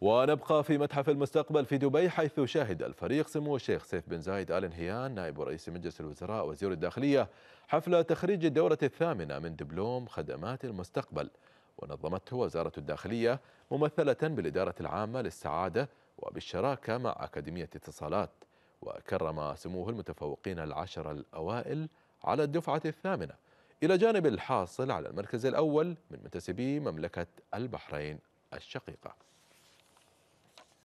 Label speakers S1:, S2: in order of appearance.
S1: ونبقى في متحف المستقبل في دبي حيث شهد الفريق سمو الشيخ سيف بن زايد آل نهيان نائب رئيس مجلس الوزراء وزير الداخلية حفل تخريج الدورة الثامنة من دبلوم خدمات المستقبل ونظمته وزارة الداخلية ممثلة بالإدارة العامة للسعادة وبالشراكة مع أكاديمية اتصالات وكرم سموه المتفوقين العشر الأوائل على الدفعة الثامنة إلى جانب الحاصل على المركز الأول من منتسبي مملكة البحرين الشقيقة